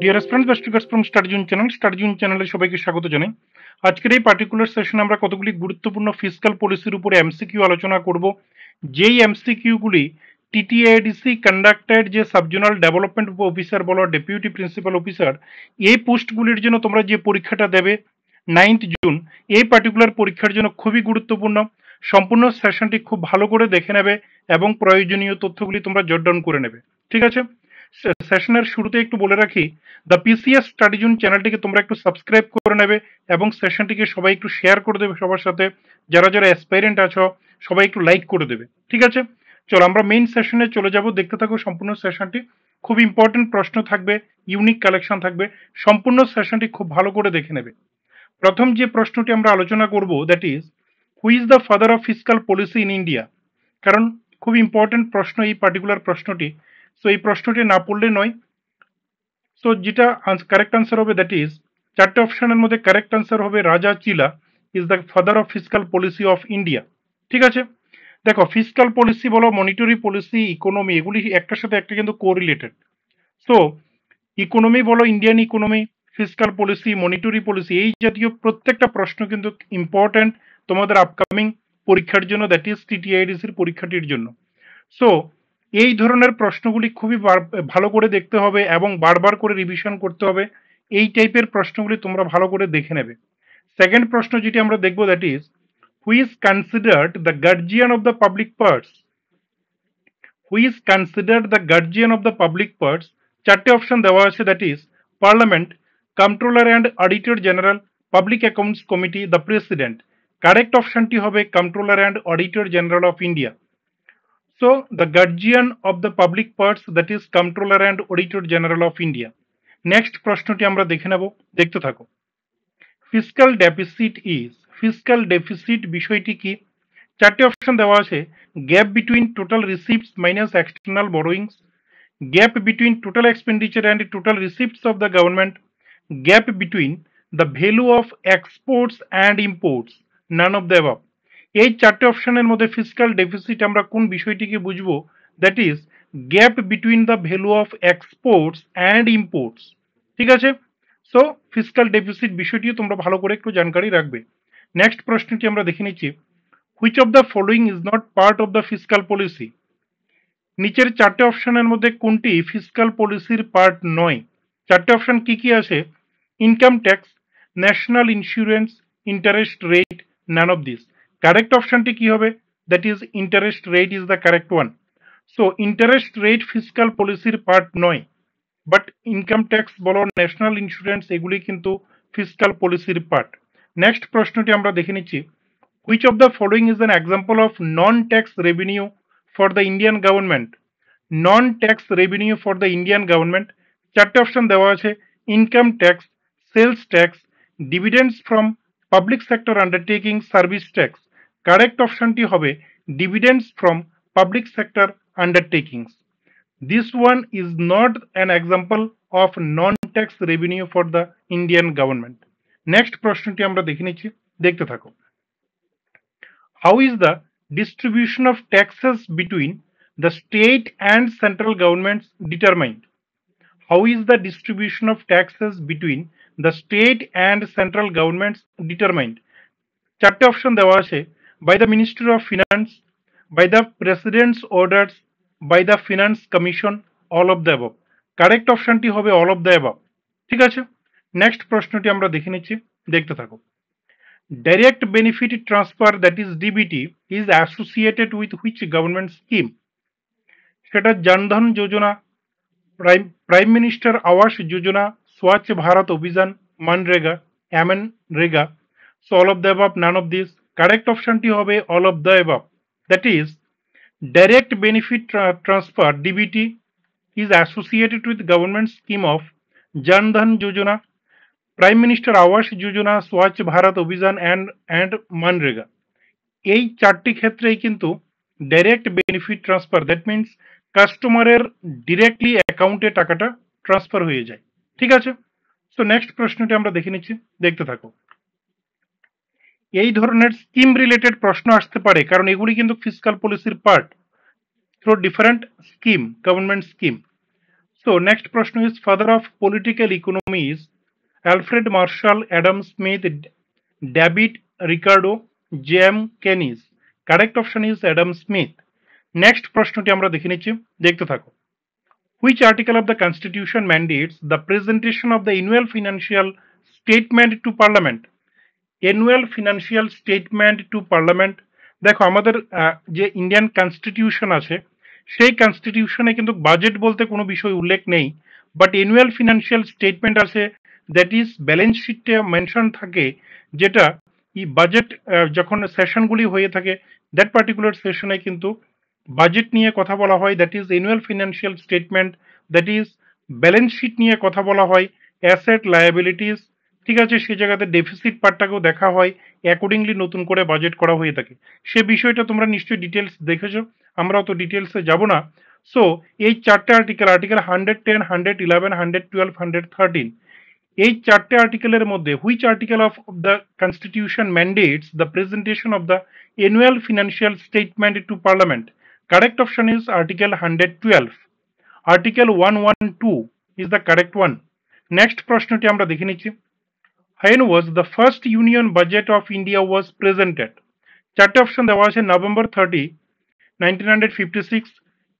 Deer student বা from স্টারজুন channel স্টারজুন চ্যানেলে সবাইকে স্বাগত জানাই আজকের এই পার্টিকুলার সেশনে আমরা কতগুলি গুরুত্বপূর্ণ ফিসকাল পলিসির উপরে এমসিকিউ আলোচনা করব যেই এমসিকিউগুলি টিটিআইডিসি কন্ডাক্টেড যে সাবজোনাল ডেভেলপমেন্ট অফিসার বলো ডেপুটি প্রিন্সিপাল অফিসার এই পোস্টগুলির জন্য তোমরা যে পরীক্ষাটা দেবে নাইন্থ জুন এই পার্টিকুলার পরীক্ষার জন্য খুবই গুরুত্বপূর্ণ সম্পূর্ণ সেশনটি খুব ভালো করে দেখে নেবে এবং প্রয়োজনীয় তথ্যগুলি তোমরা জট ডাউন করে নেবে ঠিক আছে সেশনের শুরুতে একটু বলে রাখি দ্য পিসিএস স্টাডি জুন চ্যানেলটিকে তোমরা একটু সাবস্ক্রাইব করে নেবে এবং সেশনটিকে সবাই একটু শেয়ার করে দেবে সবার সাথে যারা যারা অ্যাসপাইরেন্ট আছো সবাই একটু লাইক করে দেবে ঠিক আছে চলো আমরা মেইন সেশনে চলে যাব দেখতে থাকো সম্পূর্ণ সেশনটি খুব ইম্পর্টেন্ট প্রশ্ন থাকবে ইউনিক কালেকশন থাকবে সম্পূর্ণ সেশনটি খুব ভালো করে দেখে নেবে প্রথম যে প্রশ্নটি আমরা আলোচনা করব that is who is the father of physical policy in India কারণ খুব ইম্পর্টেন্ট প্রশ্ন এই পার্টিকুলার প্রশ্নটি সো এই প্রশ্নটি না পড়লে নয় সো যেটা কারেক্ট আনসার হবে দ্যাট ইজ চারটে অপশানের মধ্যে কারেক্ট আনসার হবে Raja Chelliah is the father of physical policy of India ঠিক আছে দেখো ফিজিক্যাল পলিসি বলো মনিটরি পলিসি ইকোনমি এগুলি একটার সাথে একটা কিন্তু কো রিলেটেড সো ইকোনমি বলো Indian economy physical policy monetary policy এই জাতীয় প্রত্যেকটা প্রশ্ন কিন্তু ইম্পর্ট্যান্ট তোমাদের আপকামিং পরীক্ষার জন্য দ্যাট ইজ টিটিআইডিসির পরীক্ষাটির জন্য সো এই ধরনের প্রশ্নগুলি খুবই ভালো করে দেখতে হবে এবং বারবার করে রিভিশন করতে হবে এই টাইপের প্রশ্নগুলি তোমরা ভালো করে দেখে নেবে সেকেন্ড প্রশ্ন যেটি আমরা দেখব that is who is considered the guardian of the public parts who is considered the guardian of the public parts চারটে অপশন দেওয়া আছে that is parliament controller and auditor general public accounts committee the president correct অপশনটি হবে controller and auditor general of India So the guardian of the public parts that is comptroller and auditor general of India. Next প্রশ্নটি আমরা দেখে নেব দেখতে থাকো fiscal deficit is fiscal deficit বিষয়টি কি চারটি অপশন দেওয়া আছে gap between total receipts minus external borrowings gap between total expenditure and total receipts of the government gap between the value of exports and imports none of the above এই চারটে অপশনের মধ্যে physical deficit আমরা কোন বিষয়টিকে বুঝবো that is gap between the value of exports and imports ঠিক আছে সো ফিজিক্যাল ডেফিসিট বিষয়টিও তোমরা ভালো করে একটু জানকারি রাখবে নেক্সট প্রশ্নটি আমরা দেখে নিচ্ছি which of the following is not part of the physical policy নিচের চারটে অপশনের মধ্যে কোনটি ফিজিক্যাল পলিসির পার্ট নয় চারটে অপশন কি কি আছে income tax national insurance interest rate none of this correct অপশনটি কি হবে that is interest rate is the correct one so interest rate physical পলিসির পার্ট নয় বাট ইনকাম ট্যাক্স বলো ন্যাশনাল ইন্স্যুরেন্স এগুলি কিন্তু ফিজিক্যাল পলিসির পার্ট নেক্সট প্রশ্নটি আমরা দেখে নিচ্ছি which of the following is an example of non tax revenue for the Indian government non tax revenue for the Indian government চারটে অপশন দেওয়া আছে income tax sales tax dividends from public sector undertaking service tax correct অপশানটি হবে dividends from public sector undertakings this one is not an example of non tax revenue for the Indian government next প্রশ্নটি আমরা দেখে নিচ্ছি দেখতে থাকো how is the distribution of taxes between the state and central government determined how is the distribution of taxes between the state and central government determined চারটে option দেওয়া আছে by the Ministry of Finance, by the President's orders, by the Finance Commission, all of the above. Correct অপশানটি হবে all of the অ্যাবাব ঠিক আছে next প্রশ্নটি আমরা দেখে নিচ্ছি দেখতে থাকো direct benefit transfer that is DBT is associated with which government scheme সেটা Jan Dhan Yojana prime prime minister Awas Yojana স্বচ্ছ Bharat Abhiyan MNREGA MNREGA so all of the above none of this correct অপশনটি হবে all of the above that is direct benefit transfer DBT is associated with government scheme of Jan Dhan Yojana prime minister Awash Yojana স্বচ্ছ ভারত অভিযান and and মানরেগা এই চারটি ক্ষেত্রেই কিন্তু direct benefit transfer that means কাস্টমারের directly অ্যাকাউন্টে টাকাটা ট্রান্সফার হয়ে যায় ঠিক আছে তো নেক্সট প্রশ্নটি আমরা দেখে নিচ্ছি দেখতে থাকো এই ধরনের স্কিম রিলেটেড প্রশ্ন আসতে পারে কারণ এগুলি কিন্তু ফিজিক্যাল পলিসির part through different scheme government scheme so next প্রশ্ন is father of political economy is Alfred Marshall Adam Smith David Ricardo James Keynes correct option is Adam Smith next প্রশ্নটি আমরা দেখে নিচ্ছি দেখতে থাকো which article of the constitution mandates the presentation of the annual financial statement to parliament annual financial statement to parliament দেখো আমাদের যে Indian constitution আছে সেই কনস্টিটিউশনে কিন্তু বাজেট বলতে কোনো বিষয় উল্লেখ নেই বাট অ্যানুয়াল ফিনান্সিয়াল স্টেটমেন্ট আছে দ্যাট ইজ ব্যালেন্স শিটে মেনশন থাকে যেটা ই বাজেট যখন সেশনগুলি হয়ে থাকে দ্যাট পার্টিকুলার সেশনে কিন্তু বাজেট নিয়ে কথা বলা হয় that is annual financial statement that is balance sheet নিয়ে কথা বলা হয় অ্যাসেট লায়াবিলিটিস ঠিক আছে সেই জায়গাতে ডেফিসিট পার্টটাকেও দেখা হয় অ্যাকর্ডিংলি নতুন করে বাজেট করা হয়ে থাকে সে বিষয়টা তোমরা নিশ্চয়ই ডিটেলস দেখেছো আমরা অত ডিটেলসে যাব না সো এই চারটে article article hundred ten hundred eleven hundred twelve hundred thirteen এই চারটে আর্টিকেলের মধ্যে which article of the constitution mandates the presentation of the annual financial statement to parliament correct option is article hundred twelve article one one two is the correct one next প্রশ্নটি আমরা দেখে নিচ্ছি and was the first union budget of India was presented. Chart of Shandavasha, November 30, 1956,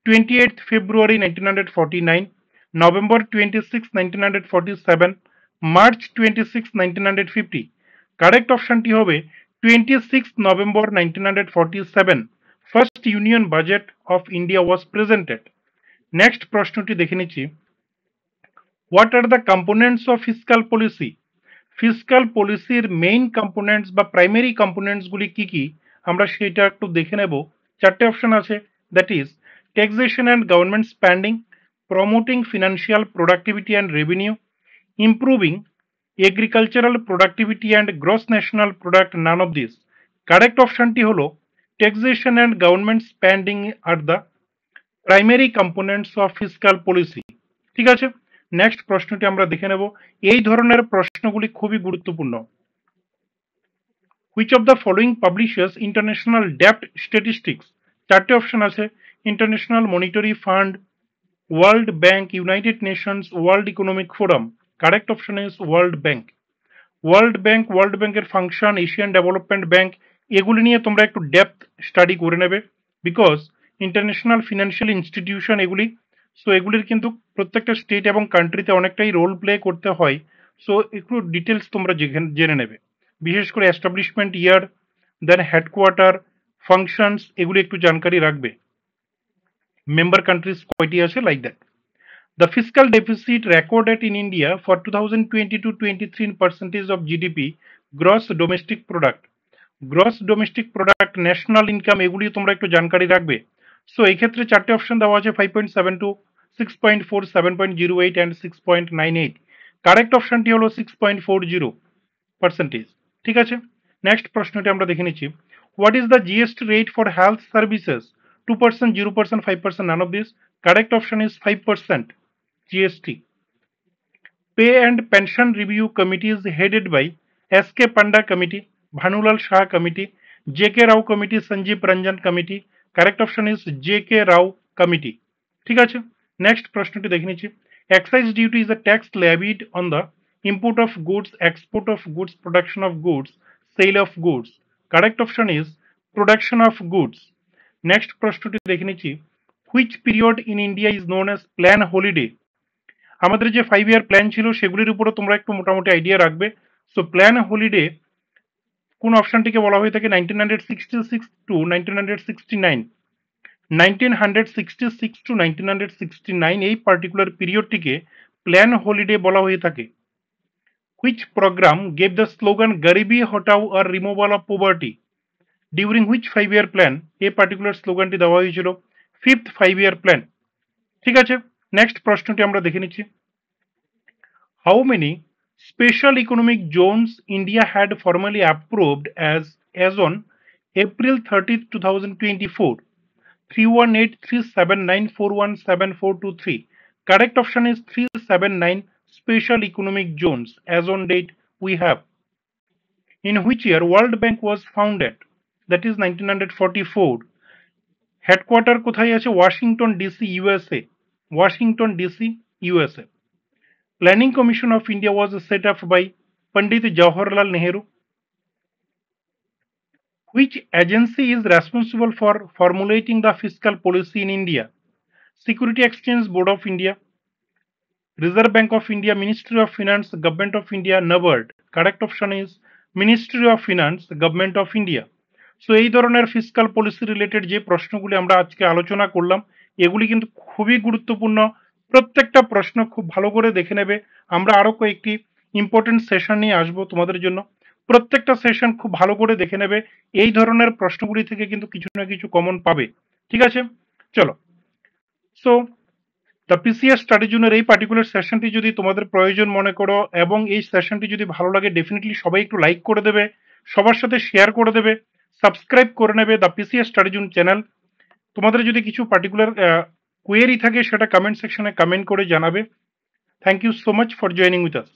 28th February 1949, November 26, 1947, March 26, 1950. Correct option T. 26th November 1947, first union budget of India was presented. Next question to Dekhinichi. What are the components of fiscal policy? Fiscal পলিসির main components বা primary কম্পোনেন্টসগুলি কি কি আমরা সেটা একটু দেখে নেব চারটে অপশন আছে that is taxation and government spending promoting financial productivity and revenue improving agricultural productivity and gross national product none of this correct অপশনটি হলো taxation and government spending are the primary components of fiscal policy ঠিক আছে next প্রশ্নটি আমরা দেখে নেব এই ধরনের প্রশ্নগুলি খুবই গুরুত্বপূর্ণ which of the following publishers International ডেপ্ট স্ট্যাটিস্টিক্স চারটে অপশন আছে International Monetary Fund World Bank United Nations World Economic Forum correct option is World Bank World Bank World ব্যাংকের ফাংশন এশিয়ান ডেভেলপমেন্ট ব্যাংক এগুলি নিয়ে তোমরা একটু ডেপথ স্টাডি করে নেবে বিকজ ইন্টারন্যাশনাল ফিনান্সিয়াল ইনস্টিটিউশন এগুলি সো এগুলির কিন্তু প্রত্যেকটা স্টেট এবং কান্ট্রিতে অনেকটাই রোল প্লে করতে হয় সো একটু ডিটেলস তোমরা জেনে নেবে বিশেষ করে establishment year then headquarter functions এগুলি একটু জানকারি রাখবে মেম্বার কান্ট্রিজ কয়টি আছে like that the fiscal deficit recorded in India for two thousand twenty two twenty three percentage of GDP gross domestic product gross domestic product national income এগুলি তোমরা একটু জানকারি রাখবে সো এই ক্ষেত্রে চারটে অপশন দেওয়া আছে five point seven two six point four seven point zero eight and six point nine eight correct অপশনটি হলো six point four zero percentage ঠিক আছে নেক্সট প্রশ্নটি আমরা দেখে নিচ্ছি what is the GST rate for health services two percent zero percent five percent none of this correct option is five percent GST pay and pension review committee is headed by S K Panda committee Bhanulal Shah committee J.K. Rao committee, Sanjeev Ranjan committee. Correct option is J.K. Rao committee ঠিক আছে next প্রশ্নটি দেখে নিচ্ছি excise duty is the tax levied on the import of goods export of goods production of goods sale of goods correct option is production of goods next প্রশ্নটি দেখে নিচ্ছি which period in India is known as plan holiday আমাদের যে five year plan ছিল সেগুলির উপরও তোমরা একটু মোটামুটি আইডিয়া রাখবে সো প্ল্যান হলিডে কোন অপশনটিকে বলা হয়ে থাকে nineteen hundred sixty six to nineteen hundred sixty nine nineteen hundred sixty six to nineteen hundred sixty nine এই পার্টিকুলার পিরিয়ডটিকে প্ল্যান হলিডে বলা হয়ে থাকে which program gave the slogan Garibi Hatao or removal of poverty during which five year plan এই particular স্লোগানটি দেওয়া হয়েছিল fifth five year plan ঠিক আছে নেক্সট প্রশ্নটি আমরা দেখে নিচ্ছি how many Special Economic Zones India had formally approved as as on April 30, 2024. 318379417423. Correct option is 379 Special Economic Zones as on date we have. In which year World Bank was founded? That is 1944. Headquarter কোথায় আছে Washington DC USA Washington DC USA Planning Commission of India was set up by Pandit Jawaharlal Nehru. Which agency is responsible for formulating the fiscal policy in India? Security Exchange Board of India, Reserve Bank of India, Ministry of Finance, Government of India, NABARD. Correct option is Ministry of Finance, Government of India. So এই ধরনের fiscal policy related যে প্রশ্নগুলি আমরা আজকে আলোচনা করলাম এগুলি কিন্তু খুবই গুরুত্বপূর্ণ প্রত্যেকটা প্রশ্ন খুব ভালো করে দেখে নেবে আমরা আরও কয়েকটি ইম্পর্টেন্ট সেশন নিয়ে আসবো তোমাদের জন্য প্রত্যেকটা সেশন খুব ভালো করে দেখে নেবে এই ধরনের প্রশ্নগুলি থেকে কিন্তু কিছু না কিছু কমন পাবে ঠিক আছে চলো সো দ্য পিসিএস স্টাডি জোনের এই পার্টিকুলার সেশনটি যদি তোমাদের প্রয়োজন মনে করো এবং এই সেশনটি যদি ভালো লাগে ডেফিনেটলি সবাই একটু লাইক করে দেবে সবার সাথে শেয়ার করে দেবে সাবস্ক্রাইব করে নেবে the PCS study June channel তোমাদের যদি কিছু পার্টিকুলার কোয়েরি থাকে সেটা কমেন্ট সেকশনে কমেন্ট করে জানাবে thank you so much for joining with us